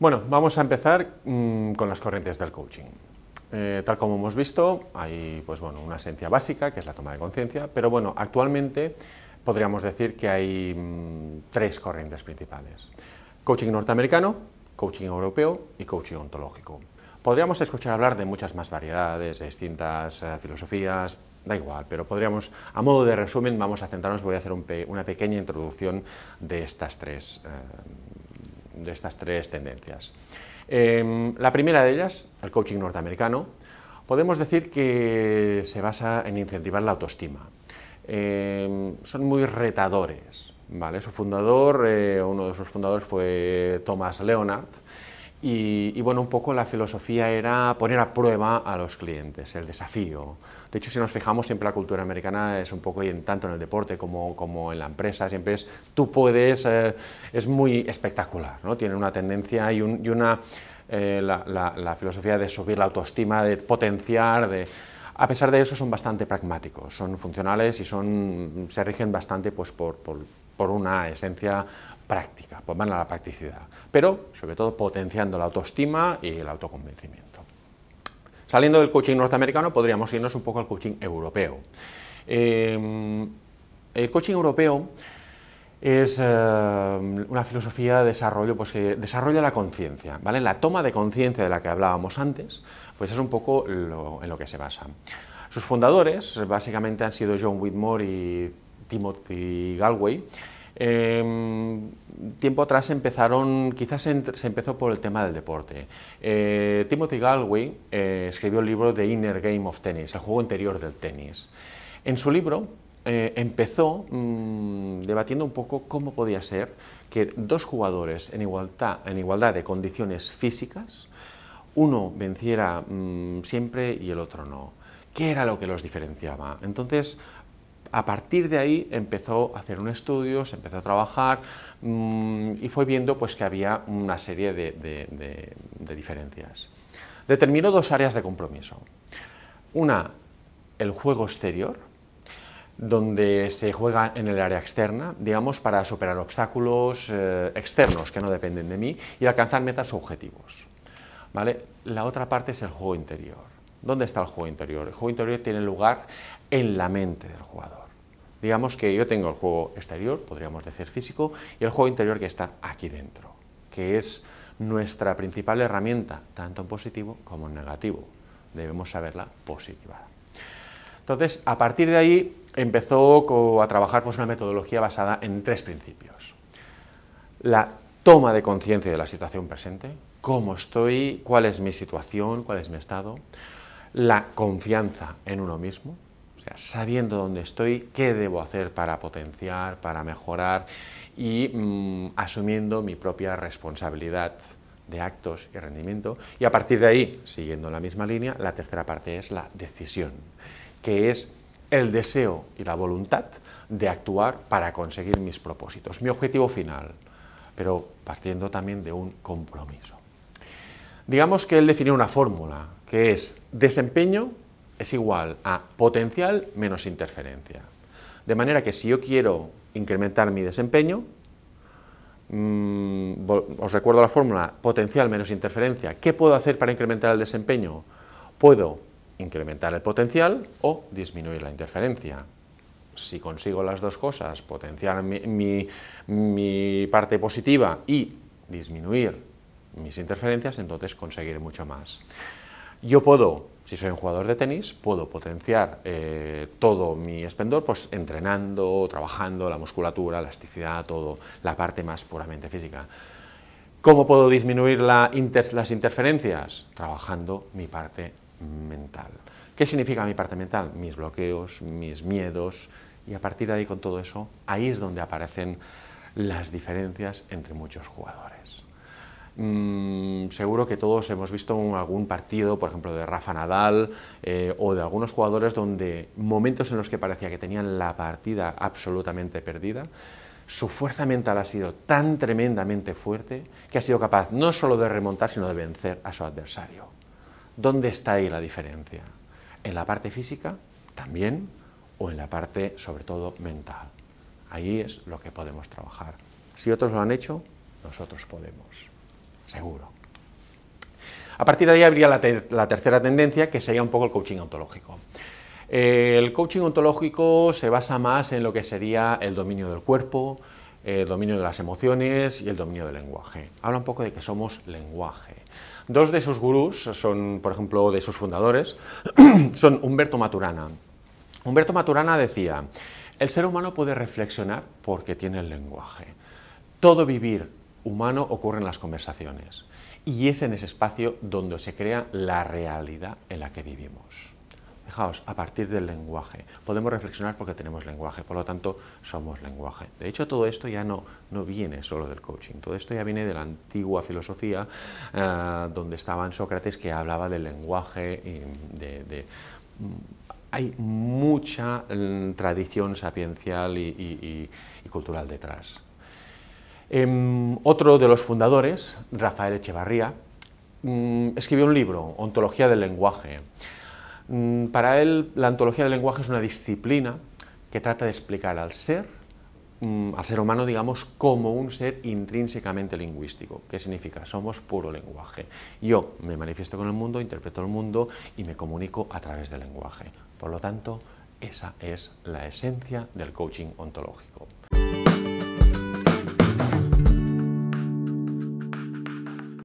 Bueno, vamos a empezar mm, con las corrientes del coaching. Eh, tal como hemos visto, hay pues, bueno, una esencia básica, que es la toma de conciencia, pero bueno, actualmente podríamos decir que hay mm, tres corrientes principales. Coaching norteamericano, coaching europeo y coaching ontológico. Podríamos escuchar hablar de muchas más variedades, distintas eh, filosofías, da igual, pero podríamos, a modo de resumen, vamos a centrarnos, voy a hacer una pequeña introducción de estas tres eh, de estas tres tendencias. Em, la primera de ellas, el coaching norteamericano, podemos decir que se basa en incentivar la autoestima. Em, son muy retadores, ¿vale? Su fundador, eh, uno de sus fundadores fue Thomas Leonard, y, bueno, un poco la filosofía era poner a prueba a los clientes, el desafío. De hecho, si nos fijamos, siempre la cultura americana es un poco, y en, tanto en el deporte como, como en la empresa, siempre es tú puedes, eh, es muy espectacular, ¿no? Tiene una tendencia y, una, eh, la, la filosofía de subir la autoestima, de potenciar, de... A pesar de eso, son bastante pragmáticos, son funcionales y son, se rigen bastante pues, por, por, por una esencia práctica, por pues van a la practicidad, pero sobre todo potenciando la autoestima y el autoconvencimiento. Saliendo del coaching norteamericano podríamos irnos un poco al coaching europeo. Eh, el coaching europeo es eh, una filosofía de desarrollo pues, que desarrolla la conciencia, ¿vale? La toma de conciencia de la que hablábamos antes, pues es un poco en lo que se basa. Sus fundadores básicamente han sido John Whitmore y Timothy Galway, Em, tiempo atrás empezaron, quizás se, empezó por el tema del deporte. Eh, Timothy Galway eh, escribió el libro The Inner Game of Tennis, el juego interior del tenis. En su libro eh, empezó mm, debatiendo un poco cómo podía ser que dos jugadores en igualdad, de condiciones físicas, uno venciera mm, siempre y el otro no. ¿Qué era lo que los diferenciaba? Entonces a partir de ahí empezó a hacer un estudio, se empezó a trabajar mm, y fue viendo pues, que había una serie de, diferencias. Determinó dos áreas de compromiso. Una, el juego exterior, donde se juega en el área externa, digamos, para superar obstáculos eh, externos que no dependen de mí y alcanzar metas o objetivos. La otra parte es el juego interior ¿Dónde está el juego interior? El juego interior tiene lugar en la mente del jugador. Digamos que yo tengo el juego exterior, podríamos decir físico, y el juego interior que está aquí dentro, que es nuestra principal herramienta, tanto en positivo como en negativo. Debemos saberla positivada Entonces, a partir de ahí empezó a trabajar pues, una metodología basada en tres principios. La toma de conciencia de la situación presente, cómo estoy, cuál es mi situación, cuál es mi estado, la confianza en uno mismo, o sea, sabiendo dónde estoy, qué debo hacer para potenciar, para mejorar y mm, asumiendo mi propia responsabilidad de actos y rendimiento. Y a partir de ahí, siguiendo la misma línea, la tercera parte es la decisión, que es el deseo y la voluntad de actuar para conseguir mis propósitos, mi objetivo final, pero partiendo también de un compromiso. Digamos que él definió una fórmula, que es desempeño es igual a potencial menos interferencia. De manera que si yo quiero incrementar mi desempeño, mm, os recuerdo la fórmula, potencial menos interferencia. ¿Qué puedo hacer para incrementar el desempeño? Puedo incrementar el potencial o disminuir la interferencia. Si consigo las dos cosas, potenciar mi parte positiva y disminuir mis interferencias, entonces conseguiré mucho más. Yo puedo, si soy un jugador de tenis, puedo potenciar eh, todo mi esplendor pues, entrenando, trabajando la musculatura, la elasticidad, todo, la parte más puramente física. ¿Cómo puedo disminuir las interferencias? Trabajando mi parte mental. ¿Qué significa mi parte mental? Mis bloqueos, mis miedos, y a partir de ahí con todo eso, ahí es donde aparecen las diferencias entre muchos jugadores. Mm, seguro que todos hemos visto algún partido, por ejemplo, de Rafa Nadal eh, o de algunos jugadores donde momentos en los que parecía que tenían la partida absolutamente perdida, su fuerza mental ha sido tan tremendamente fuerte que ha sido capaz no solo de remontar, sino de vencer a su adversario. ¿Dónde está ahí la diferencia? ¿En la parte física también o en la parte, sobre todo, mental? Ahí es lo que podemos trabajar. Si otros lo han hecho, nosotros podemos seguro. A partir de ahí habría la, tercera tendencia, que sería un poco el coaching ontológico. Eh, el coaching ontológico se basa más en lo que sería el dominio del cuerpo, el dominio de las emociones y el dominio del lenguaje. Habla un poco de que somos lenguaje. Dos de sus gurús son, por ejemplo, de sus fundadores, son Humberto Maturana. Humberto Maturana decía, el ser humano puede reflexionar porque tiene el lenguaje. Todo vivir humano ocurren las conversaciones y es en ese espacio donde se crea la realidad en la que vivimos. Fijaos, a partir del lenguaje. Podemos reflexionar porque tenemos lenguaje, por lo tanto, somos lenguaje. De hecho, todo esto ya no, no viene solo del coaching, todo esto ya viene de la antigua filosofía, eh, donde estaban Sócrates que hablaba del lenguaje mm, hay mucha mm, tradición sapiencial y cultural detrás. Em, otro de los fundadores, Rafael Echevarría, mm, escribió un libro, Ontología del lenguaje. Mm, para él, la ontología del lenguaje es una disciplina que trata de explicar al ser, mm, al ser humano, digamos, como un ser intrínsecamente lingüístico. ¿Qué significa? Somos puro lenguaje. Yo me manifiesto con el mundo, interpreto el mundo y me comunico a través del lenguaje. Por lo tanto, esa es la esencia del coaching ontológico.